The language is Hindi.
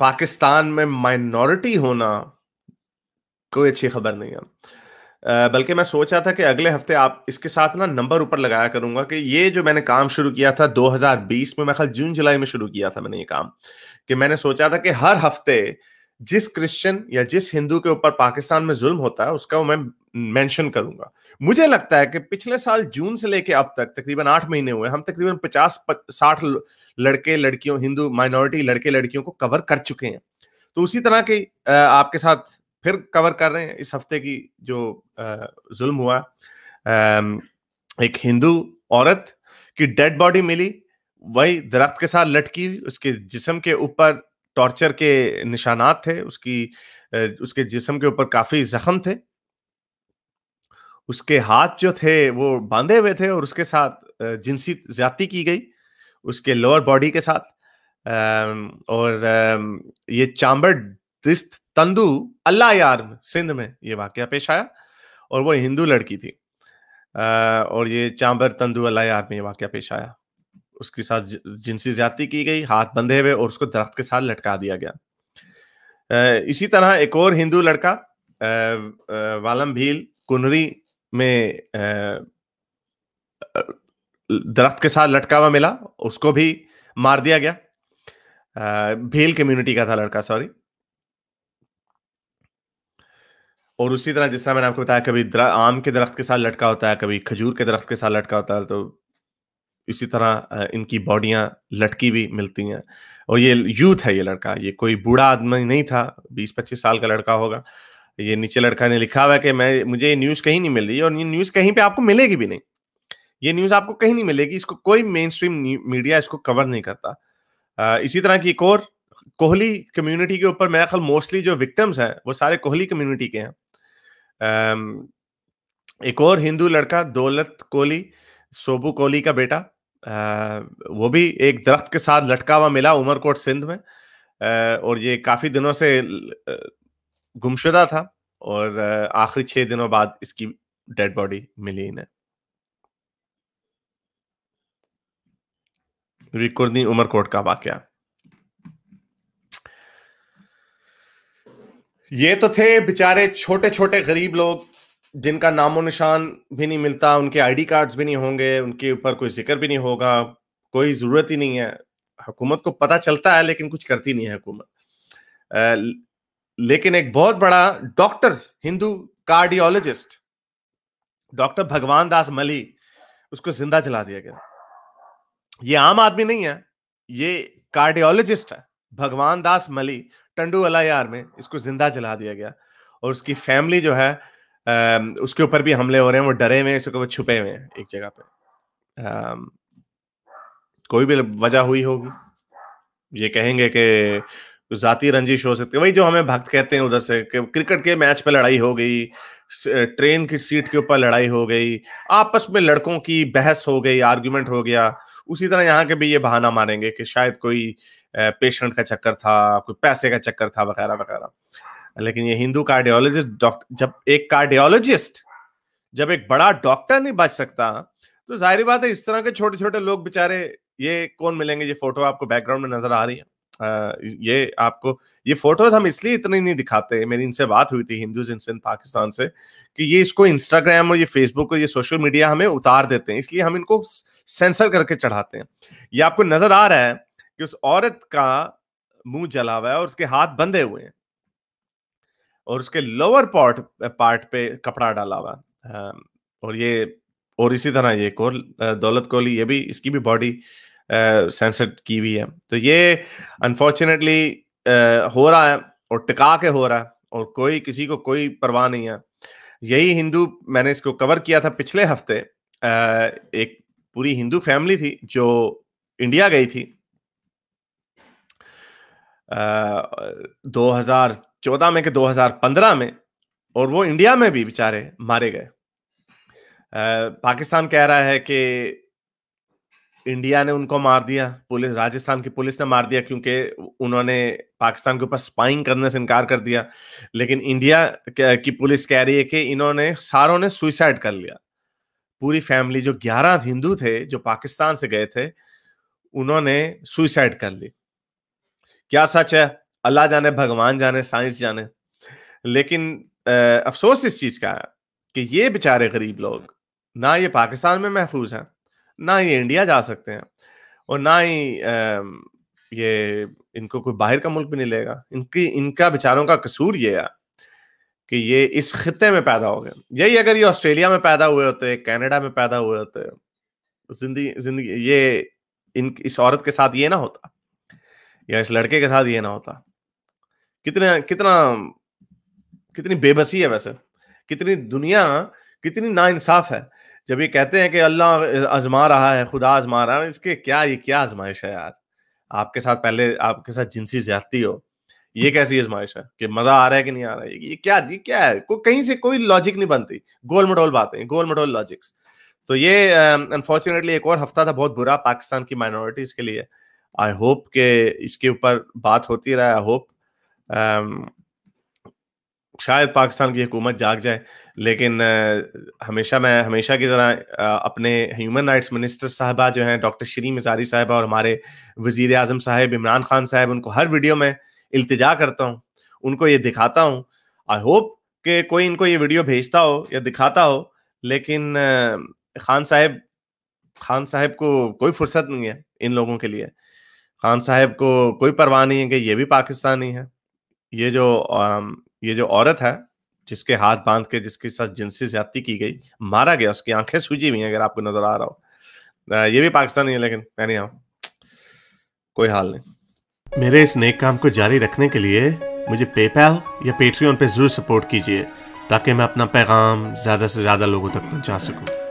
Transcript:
पाकिस्तान में माइनॉरिटी होना कोई अच्छी खबर नहीं है बल्कि मैं सोच रहा था कि अगले हफ्ते आप इसके साथ ना नंबर ऊपर लगाया करूंगा कि ये जो मैंने काम शुरू किया था 2020 में मैं खाल जून जुलाई में शुरू किया था मैंने ये काम कि मैंने सोचा था कि हर हफ्ते जिस क्रिश्चियन या जिस हिंदू के ऊपर पाकिस्तान में जुल्म होता है उसका मैं मेंशन करूंगा मुझे लगता है कि पिछले साल जून से लेके अब तक तकरीबन आठ महीने हुए हम तकरीबन पचास साठ लड़के लड़कियों हिंदू माइनॉरिटी लड़के लड़कियों को कवर कर चुके हैं तो उसी तरह के आपके साथ फिर कवर कर रहे हैं इस हफ्ते की जो जुल्म हुआ एक हिंदू औरत की डेड बॉडी मिली वही दरख्त के साथ लटकी उसके जिसम के ऊपर टॉर्चर के निशानात थे उसकी उसके जिसम के ऊपर काफी जख्म थे उसके हाथ जो थे वो बांधे हुए थे और उसके साथ जिनसी ज्यादा की गई उसके लोअर बॉडी के साथ और ये चाम्बर दिस्त तंदू अल्लाह यार सिंध में ये वाक्य पेश आया और वो हिंदू लड़की थी और ये चाम्बर तंदू अल्लाह यार में ये वाक्य पेश आया उसके साथ जिनसी ज्यादा की गई हाथ बंधे हुए और उसको दरख्त के साथ लटका दिया गया इसी तरह एक और हिंदू लड़का वालम भील कुनरी में दरख्त के साथ लटका हुआ मिला उसको भी मार दिया गया भील कम्युनिटी का था लड़का सॉरी और उसी तरह जिस तरह मैंने आपको बताया कभी आम के दरख्त के साथ लटका होता है कभी खजूर के दरख्त के साथ लटका होता है तो इसी तरह इनकी बॉडियां लटकी भी मिलती हैं और ये यूथ है ये लड़का ये कोई बूढ़ा आदमी नहीं था बीस पच्चीस साल का लड़का होगा ये नीचे लड़का ने लिखा हुआ है कि मैं मुझे ये न्यूज़ कहीं नहीं मिल रही और ये न्यूज़ कहीं पे आपको मिलेगी भी नहीं ये न्यूज़ आपको कहीं नहीं मिलेगी इसको कोई मेन स्ट्रीम मीडिया इसको कवर नहीं करता इसी तरह की एक और कोहली कम्युनिटी के ऊपर मेरा ख्याल मोस्टली जो विक्टम्स हैं वो सारे कोहली कम्युनिटी के हैं एक और हिंदू लड़का दौलत कोहली सोबू कोहली का बेटा वो भी एक दरख्त के साथ लटका हुआ मिला उमरकोट सिंध में और ये काफी दिनों से गुमशुदा था और आखिरी छह दिनों बाद इसकी डेड बॉडी मिली इन्हें रिकुर्दी उमरकोट का वाक्य ये तो थे बेचारे छोटे छोटे गरीब लोग जिनका नामो निशान भी नहीं मिलता उनके आईडी कार्ड्स भी नहीं होंगे उनके ऊपर कोई जिक्र भी नहीं होगा कोई ज़रूरत ही नहीं है हुकूमत को पता चलता है लेकिन कुछ करती नहीं है हुकूमत लेकिन एक बहुत बड़ा डॉक्टर हिंदू कार्डियोलॉजिस्ट डॉक्टर भगवान दास मली उसको जिंदा जला दिया गया ये आम आदमी नहीं है ये कार्डियोलॉजिस्ट है भगवान दास मली टंडू अलायार में इसको जिंदा जला दिया गया और उसकी फैमिली जो है उसके ऊपर भी हमले हो रहे हैं वो डरे हुए हैं वो छुपे हुए हैं एक जगह पे कोई भी वजह हुई होगी ये कहेंगे कि जाती रंजिश हो सकती है वही जो हमें भक्त कहते हैं उधर से कि क्रिकेट के मैच पे लड़ाई हो गई ट्रेन की सीट के ऊपर लड़ाई हो गई आपस में लड़कों की बहस हो गई आर्ग्यूमेंट हो गया उसी तरह यहाँ के भी ये बहाना मारेंगे कि शायद कोई पेशेंट का चक्कर था कोई पैसे का चक्कर था वगैरह वगैरह लेकिन ये हिंदू कार्डियोलॉजिस्ट डॉक्टर जब एक कार्डियोलॉजिस्ट जब एक बड़ा डॉक्टर नहीं बच सकता तो जाहिर बात है इस तरह के छोटे छोटे लोग बेचारे ये कौन मिलेंगे ये फोटो आपको बैकग्राउंड में नजर आ रही है आ, ये आपको ये फोटोज हम इसलिए इतने नहीं दिखाते मेरी इनसे बात हुई थी हिंदूज इन पाकिस्तान से कि ये इसको इंस्टाग्राम और ये फेसबुक और ये सोशल मीडिया हमें उतार देते हैं इसलिए हम इनको सेंसर करके चढ़ाते हैं ये आपको नजर आ रहा है कि उस औरत का मुंह जला हुआ है और उसके हाथ बंधे हुए हैं और उसके लोअर पार्ट पार्ट पे कपड़ा डाला हुआ और ये और इसी तरह ये कोल दौलत कोहली ये भी इसकी भी बॉडी सेंसर की हुई है तो ये अनफॉर्चुनेटली हो रहा है और टिका के हो रहा है और कोई किसी को कोई परवाह नहीं है यही हिंदू मैंने इसको कवर किया था पिछले हफ्ते एक पूरी हिंदू फैमिली थी जो इंडिया गई थी 2014 में के 2015 में और वो इंडिया में भी बेचारे मारे गए पाकिस्तान कह रहा है कि इंडिया ने उनको मार दिया पुलिस राजस्थान की पुलिस ने मार दिया क्योंकि उन्होंने पाकिस्तान के ऊपर स्पाइंग करने से इनकार कर दिया लेकिन इंडिया की पुलिस कह रही है कि इन्होंने सारों ने सुइसाइड कर लिया पूरी फैमिली जो ग्यारह हिंदू थे जो पाकिस्तान से गए थे उन्होंने सुइसाइड कर ली क्या सच है अल्लाह जाने भगवान जाने साइंस जाने लेकिन आ, अफसोस इस चीज़ का है कि ये बेचारे गरीब लोग ना ये पाकिस्तान में महफूज हैं ना ये इंडिया जा सकते हैं और ना ही ये इनको कोई बाहर का मुल्क भी नहीं लेगा इनकी इनका बेचारों का कसूर ये है कि ये इस खत्े में पैदा हो गए यही अगर ये ऑस्ट्रेलिया में पैदा हुए होते कनाडा में पैदा हुए होते जिंदगी जिंदगी ये इन इस औरत के साथ ये ना होता या इस लड़के के साथ ये ना होता कितने कितना कितनी बेबसी है वैसे कितनी दुनिया कितनी नाइंसाफ है जब ये कहते हैं कि अल्लाह आजमा रहा है खुदा आजमा रहा है इसके क्या ये क्या आजमाइश है यार आपके साथ पहले आपके साथ जिनसी ज्यादती हो ये कैसी आजमाइश है कि मजा आ रहा है कि नहीं आ रहा है ये क्या ये क्या है को, कहीं से कोई लॉजिक नहीं बनती गोल मडोल बातें गोल मडोल लॉजिक्स तो ये अनफॉर्चुनेटली एक और हफ्ता था बहुत बुरा पाकिस्तान की माइनॉरिटीज के लिए आई होप के इसके ऊपर बात होती रहे आई होप um, शायद पाकिस्तान की हुकूमत जाग जाए लेकिन आ, uh, हमेशा मैं हमेशा की तरह uh, अपने ह्यूमन राइट्स मिनिस्टर साहबा जो हैं डॉक्टर श्री मिजारी साहब और हमारे वजीर अजम साहेब इमरान खान साहब उनको हर वीडियो में इल्तजा करता हूँ उनको ये दिखाता हूँ आई होप कि कोई इनको ये वीडियो भेजता हो या दिखाता हो लेकिन आ, uh, खान साहब खान साहब को कोई फुर्सत नहीं है इन लोगों के लिए खान साहब को कोई परवाह नहीं है कि ये भी पाकिस्तानी है ये जो ये जो औरत है जिसके हाथ बांध के जिसके साथ जिनसी ज्यादा की गई मारा गया उसकी आंखें सूजी हुई हैं अगर आपको नजर आ रहा हो ये भी पाकिस्तानी है लेकिन मैं नहीं कोई हाल नहीं मेरे इस नेक काम को जारी रखने के लिए मुझे पेपैल या पेट्रियन पे जरूर सपोर्ट कीजिए ताकि मैं अपना पैगाम ज़्यादा से ज़्यादा लोगों तक पहुंचा सकूं।